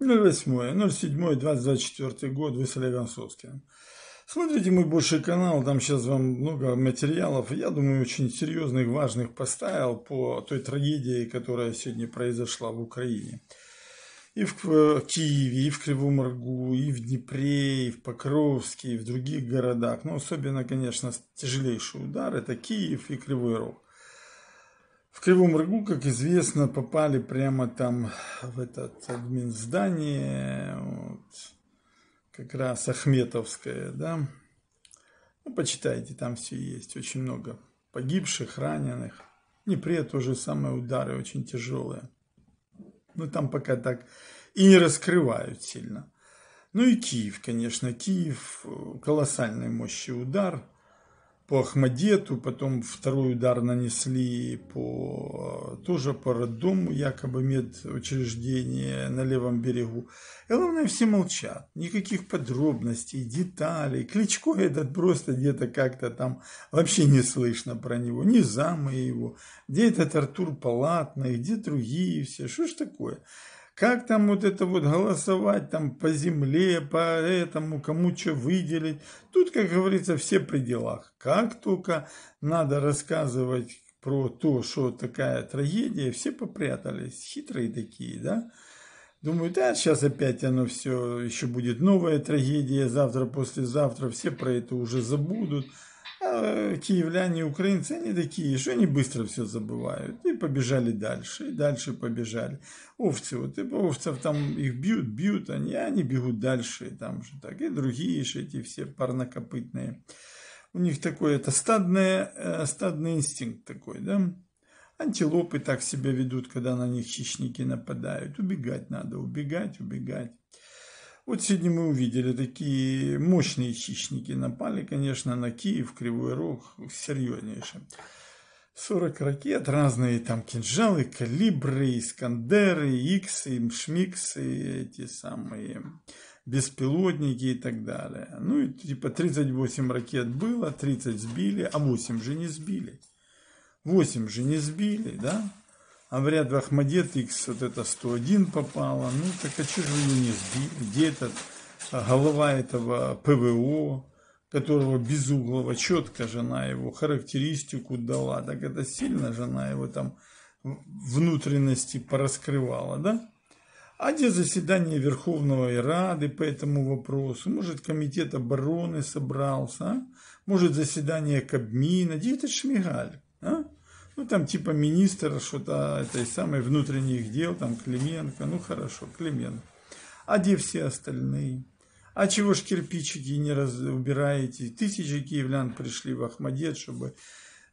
08.07.2024 ну, ну, год, вы с Олегом Соскиным. Смотрите мой больший канал, там сейчас вам много материалов, я думаю, очень серьезных, важных поставил по той трагедии, которая сегодня произошла в Украине. И э, в Киеве, и в Кривом Рогу, и в Днепре, и в Покровске, и в других городах. Но особенно, конечно, тяжелейший удар – это Киев и Кривой Рог в Кривом Рогу, как известно, попали прямо там в этот админ здание, вот, как раз Ахметовское, да. Ну, почитайте, там все есть, очень много погибших, раненых. Не при Днепре тоже самые удары очень тяжелые. Но ну, там пока так и не раскрывают сильно. Ну и Киев, конечно, Киев, колоссальной мощи удар – по Ахмадету, потом второй удар нанесли по, э, тоже по роддому, якобы медучреждение на левом берегу. И главное, все молчат. Никаких подробностей, деталей. Кличко этот просто где-то как-то там вообще не слышно про него. Ни замы его, где этот Артур Палатный, где другие все. Что ж такое? как там вот это вот голосовать там по земле, по этому, кому что выделить. Тут, как говорится, все при делах. Как только надо рассказывать про то, что такая трагедия, все попрятались, хитрые такие, да. Думаю, да, сейчас опять оно все, еще будет новая трагедия, завтра, послезавтра, все про это уже забудут. А, киевляне и украинцы, они такие, что они быстро все забывают. И побежали дальше, и дальше побежали. Овцы, вот и овцев там их бьют, бьют, они, они бегут дальше, и там же так, и другие же эти все парнокопытные. У них такой, это стадное, э, стадный инстинкт такой, да. Антилопы так себя ведут, когда на них хищники нападают. Убегать надо, убегать, убегать. Вот сегодня мы увидели такие мощные хищники. Напали, конечно, на Киев, Кривой Рог, серьезнейше. 40 ракет, разные там кинжалы, калибры, искандеры, иксы, шмиксы, эти самые беспилотники и так далее. Ну и типа 38 ракет было, 30 сбили, а 8 же не сбили. 8 же не сбили, да? Авряд Ахмадет X, вот это 101 попало. Ну, так а что же вы ее не сбили? Где этот а, голова этого ПВО, которого Безуглова четко жена его характеристику дала? Так это сильно жена его там внутренности пораскрывала, да? А где заседание Верховного и Рады по этому вопросу? Может, комитет обороны собрался? А? Может, заседание Кабмина? Где этот Шмигаль? А? Ну, там типа министр что-то этой самой внутренних дел, там Клименко, ну хорошо, Клименко. А где все остальные? А чего ж кирпичики не раз убираете? Тысячи киевлян пришли в Ахмадет, чтобы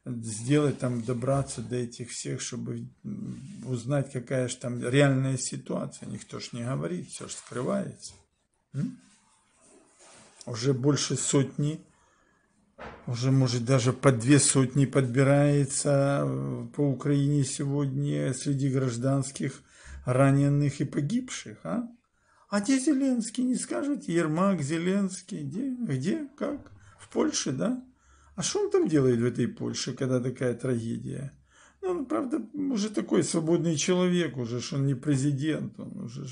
сделать там, добраться до этих всех, чтобы узнать, какая же там реальная ситуация. Никто ж не говорит, все же скрывается. М? Уже больше сотни уже, может, даже по две сотни подбирается э, по Украине сегодня среди гражданских раненых и погибших, а? А где Зеленский, не скажете? Ермак, Зеленский, где, где, как? В Польше, да? А что он там делает в этой Польше, когда такая трагедия? Ну, он, правда, уже такой свободный человек, уже что он не президент, он уже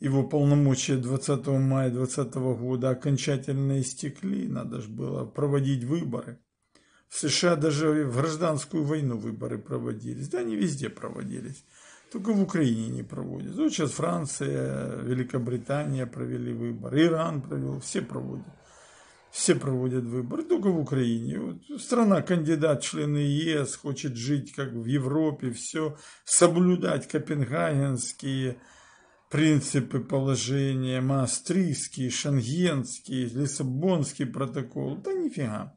его полномочия 20 мая 2020 года окончательно истекли, надо же было проводить выборы. В США даже в гражданскую войну выборы проводились, да они везде проводились, только в Украине не проводят. Вот сейчас Франция, Великобритания провели выборы, Иран провел, все проводят. Все проводят выборы, только в Украине. Вот страна, кандидат, члены ЕС, хочет жить как в Европе, все, соблюдать копенгагенские принципы положения, Маастрийский, Шенгенский, Лиссабонский протокол, да нифига.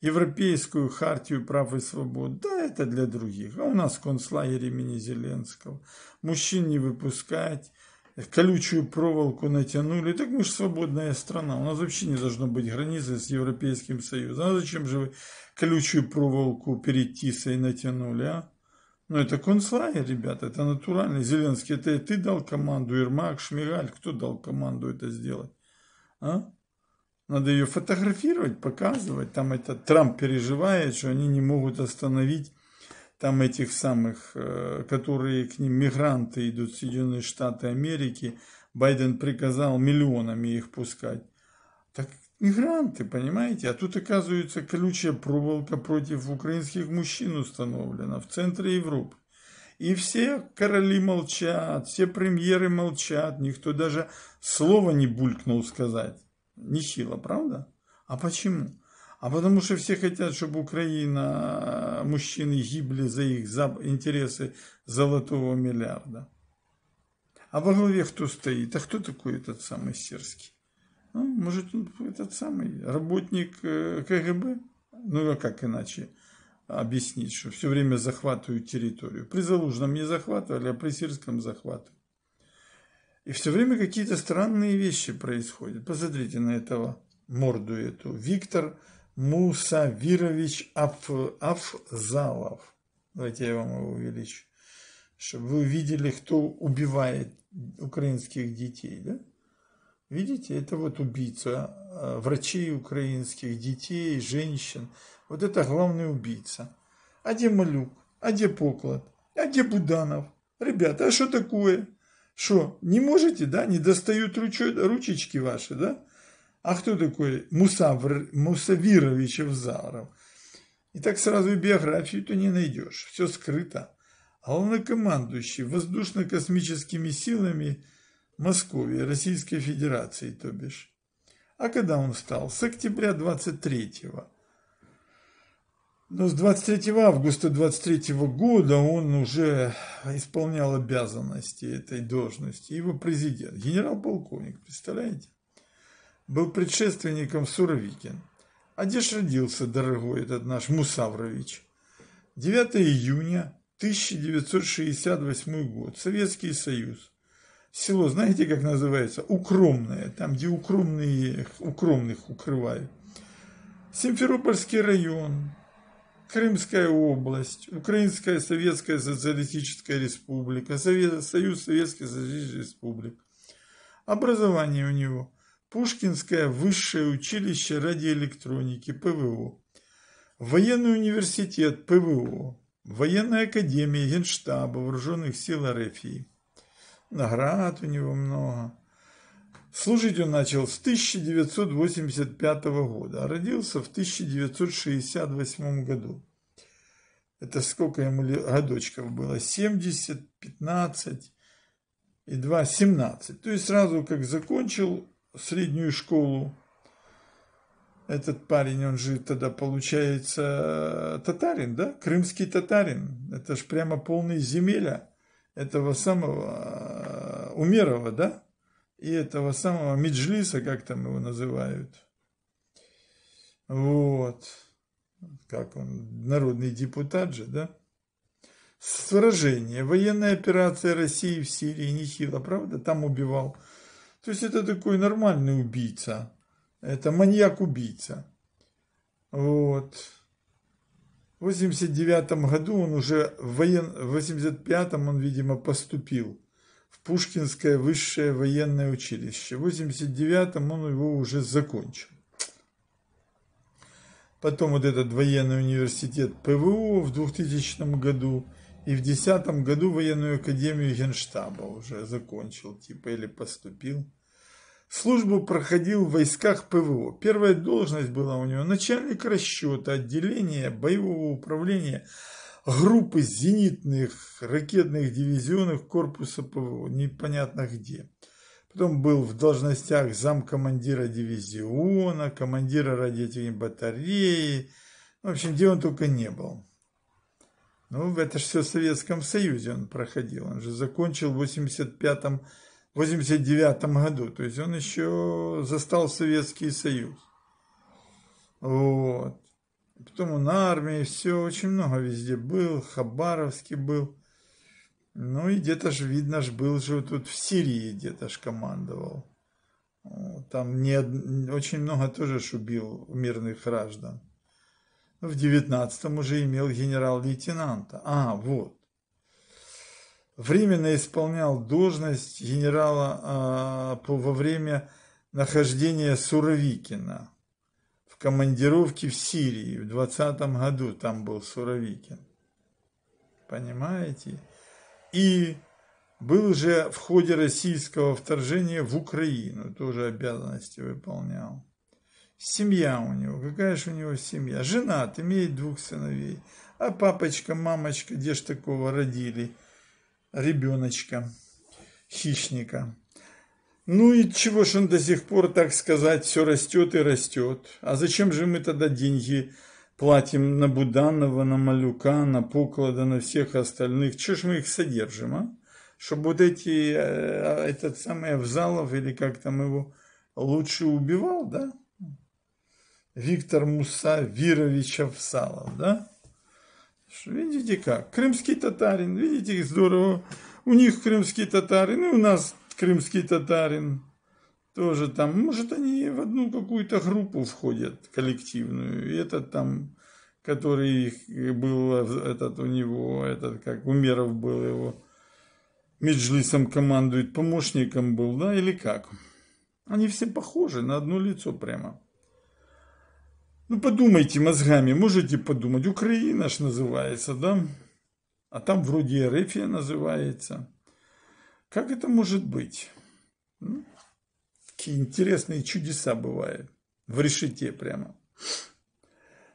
Европейскую хартию прав и свобод, да это для других, а у нас концлагерь имени Зеленского. Мужчин не выпускать, колючую проволоку натянули, так мы же свободная страна, у нас вообще не должно быть границы с Европейским Союзом. А зачем же вы колючую проволоку перед Тисой натянули, а? Но ну, это концлагерь, ребята, это натурально. Зеленский, это ты дал команду, Ермак, Шмигаль, кто дал команду это сделать? А? Надо ее фотографировать, показывать. Там это Трамп переживает, что они не могут остановить там этих самых, э, которые к ним мигранты идут, Соединенные Штаты Америки. Байден приказал миллионами их пускать. Так мигранты, понимаете? А тут, оказывается, колючая проволока против украинских мужчин установлена в центре Европы. И все короли молчат, все премьеры молчат, никто даже слова не булькнул сказать. Нехило, правда? А почему? А потому что все хотят, чтобы Украина, э, мужчины гибли за их интересы золотого миллиарда. А во главе кто стоит? А кто такой этот самый Серский? Ну, может, он ну, этот самый работник э, КГБ? Ну, а как иначе объяснить, что все время захватывают территорию? При Залужном не захватывали, а при Сирском захватывали. И все время какие-то странные вещи происходят. Посмотрите на этого морду эту. Виктор Мусавирович Аф, Афзалов. Давайте я вам его увеличу. Чтобы вы увидели, кто убивает украинских детей. Да? Видите, это вот убийца э, врачей украинских, детей, женщин. Вот это главный убийца. А где Малюк? А где Поклад? А где Буданов? Ребята, а что такое? Что, не можете, да? Не достают ручо... ручечки ваши, да? А кто такой Мусавр... Мусавирович Авзаров? И так сразу и биографию-то не найдешь. Все скрыто. Главнокомандующий воздушно-космическими силами – Москве, Российской Федерации, то бишь. А когда он стал? С октября 23-го. Но ну, с 23 августа 23 года он уже исполнял обязанности этой должности. Его президент, генерал-полковник, представляете? Был предшественником Суровикин. А где ж родился, дорогой этот наш Мусаврович? 9 июня 1968 год. Советский Союз село, знаете, как называется? Укромное, там, где укромные, укромных укрывают. Симферопольский район, Крымская область, Украинская Советская Социалистическая Республика, Союз Советских Социалистических Республик. Образование у него. Пушкинское высшее училище радиоэлектроники, ПВО. Военный университет, ПВО. Военная академия Генштаба Вооруженных сил РФИ наград у него много. Служить он начал с 1985 года, а родился в 1968 году. Это сколько ему годочков было? 70, 15 и 2, 17. То есть сразу как закончил среднюю школу, этот парень, он же тогда получается татарин, да? Крымский татарин. Это ж прямо полный земеля этого самого Умерова, да? И этого самого Меджлиса, как там его называют. Вот. Как он, народный депутат же, да? Сражение, Военная операция России в Сирии нехило, правда? Там убивал. То есть это такой нормальный убийца. Это маньяк-убийца. Вот. В 89 году он уже в воен... в 85-м он, видимо, поступил в Пушкинское высшее военное училище. В 89-м он его уже закончил. Потом вот этот военный университет ПВО в 2000 году. И в 2010 году военную академию Генштаба уже закончил, типа, или поступил. Службу проходил в войсках ПВО. Первая должность была у него начальник расчета отделения боевого управления группы зенитных ракетных дивизионов корпуса ПВО, непонятно где. Потом был в должностях замкомандира дивизиона, командира радиотехнической батареи. В общем, где он только не был. Ну, это же все в Советском Союзе он проходил. Он же закончил в 85-м, 89-м году. То есть он еще застал Советский Союз. Вот потом он на армии, все, очень много везде был, Хабаровский был. Ну и где-то же, видно же, был же тут в Сирии где-то же командовал. Там не, очень много тоже шубил мирных граждан. В девятнадцатом уже имел генерал-лейтенанта. А, вот. Временно исполнял должность генерала э, по, во время нахождения Суровикина командировке в Сирии в 20 году, там был Суровикин. Понимаете? И был же в ходе российского вторжения в Украину, тоже обязанности выполнял. Семья у него, какая же у него семья? Женат, имеет двух сыновей. А папочка, мамочка, где ж такого родили? Ребеночка, хищника. Ну и чего ж он до сих пор, так сказать, все растет и растет? А зачем же мы тогда деньги платим на Буданова, на Малюка, на Поклада, на всех остальных? Чего ж мы их содержим, а? Чтобы вот эти, э, этот самый Авзалов или как там его, лучше убивал, да? Виктор Муса Вирович Авсалов, да? Видите как? Крымский татарин, видите, здорово. У них крымские татары, ну у нас крымский татарин, тоже там, может, они в одну какую-то группу входят, коллективную, и этот там, который их был, этот у него, этот, как Умеров был его, Меджлисом командует, помощником был, да, или как? Они все похожи, на одно лицо прямо. Ну, подумайте мозгами, можете подумать, Украина ж называется, да? А там вроде Эрефия называется. Как это может быть? Какие ну, интересные чудеса бывают. В решете прямо.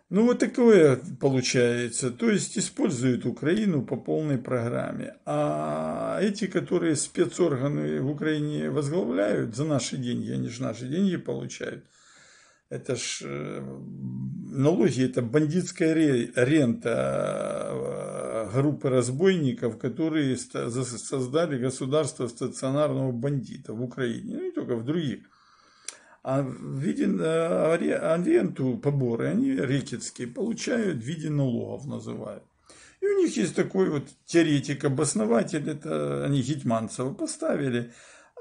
Ну, вот такое получается. То есть, используют Украину по полной программе. А эти, которые спецорганы в Украине возглавляют, за наши деньги, они же наши деньги получают. Это ж э, налоги, это бандитская рента э, группы разбойников, которые создали государство стационарного бандита в Украине, ну и только в других. А виден, э, аренду, поборы, они рекетские, получают в виде налогов, называют. И у них есть такой вот теоретик, обоснователь, это они Гетманцева поставили,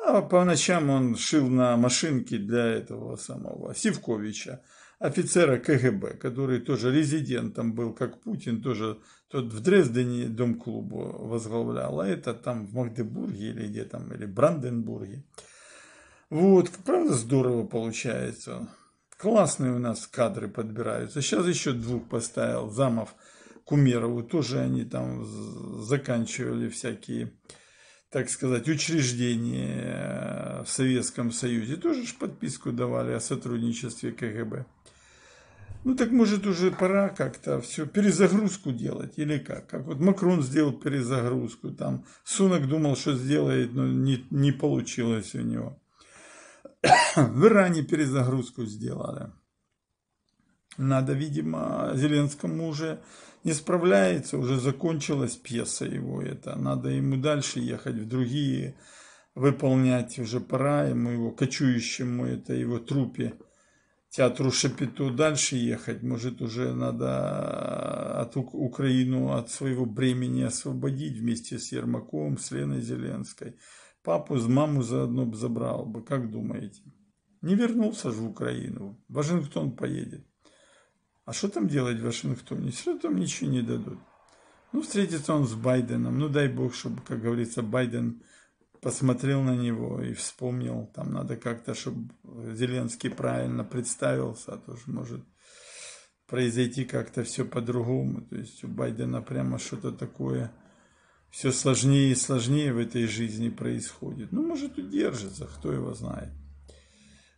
а по ночам он шил на машинке для этого самого Сивковича офицера КГБ, который тоже резидентом был, как Путин, тоже тот в Дрездене дом клубу возглавлял, а это там в Магдебурге или где там, или Бранденбурге. Вот, правда здорово получается. Классные у нас кадры подбираются. Сейчас еще двух поставил, замов Кумерову, тоже они там заканчивали всякие так сказать, учреждения э, в Советском Союзе тоже ж подписку давали о сотрудничестве КГБ. Ну так может уже пора как-то все перезагрузку делать или как? Как вот Макрон сделал перезагрузку, там Сунок думал, что сделает, но не, не получилось у него. В Иране перезагрузку сделали. Надо, видимо, Зеленскому уже не справляется, уже закончилась пьеса его это. Надо ему дальше ехать в другие, выполнять уже пора ему его, кочующему это его трупе, театру Шапито дальше ехать. Может уже надо от Украину от своего бремени освободить вместе с Ермаковым, с Леной Зеленской. Папу с маму заодно бы забрал бы, как думаете? Не вернулся же в Украину, в Вашингтон поедет. А что там делать в Вашингтоне? Все там ничего не дадут. Ну, встретится он с Байденом. Ну, дай бог, чтобы, как говорится, Байден посмотрел на него и вспомнил. Там надо как-то, чтобы Зеленский правильно представился. А то же может произойти как-то все по-другому. То есть у Байдена прямо что-то такое все сложнее и сложнее в этой жизни происходит. Ну, может, удержится, кто его знает.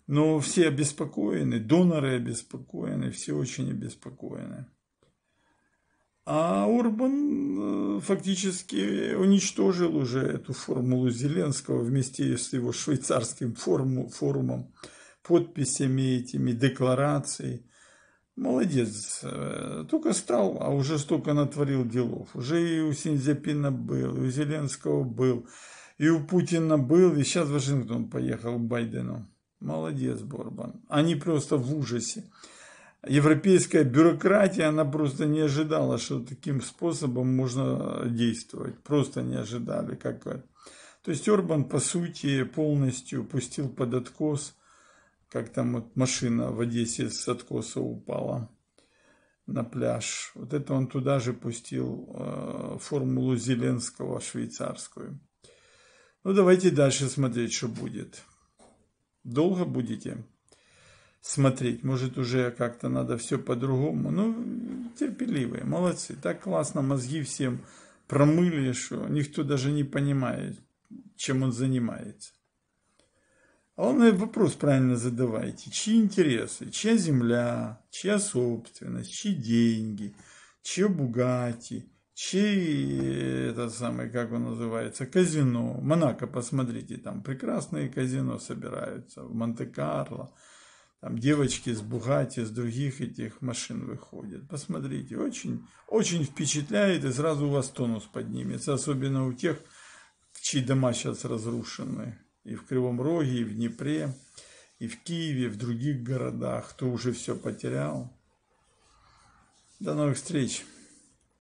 Но все обеспокоены, доноры обеспокоены, все очень обеспокоены. А Урбан э, фактически уничтожил уже эту формулу Зеленского вместе с его швейцарским форму, форумом, подписями этими, декларацией. Молодец, э, только стал, а уже столько натворил делов. Уже и у Синдзяпина был, и у Зеленского был, и у Путина был, и сейчас Вашингтон поехал к Байдену. Молодец, Борбан. Они просто в ужасе. Европейская бюрократия, она просто не ожидала, что таким способом можно действовать. Просто не ожидали. Как... То есть Орбан, по сути, полностью пустил под откос, как там вот машина в Одессе с откоса упала на пляж. Вот это он туда же пустил э, формулу Зеленского швейцарскую. Ну, давайте дальше смотреть, что будет долго будете смотреть? Может, уже как-то надо все по-другому? Ну, терпеливые, молодцы. Так классно мозги всем промыли, что никто даже не понимает, чем он занимается. Главное, вопрос правильно задавайте. Чьи интересы? Чья земля? Чья собственность? Чьи деньги? Чье Бугати? чей, э, это самое, как он называется, казино. Монако, посмотрите, там прекрасные казино собираются, в Монте-Карло. Там девочки с Бугати, с других этих машин выходят. Посмотрите, очень, очень впечатляет и сразу у вас тонус поднимется. Особенно у тех, чьи дома сейчас разрушены. И в Кривом Роге, и в Днепре, и в Киеве, и в других городах. Кто уже все потерял. До новых встреч!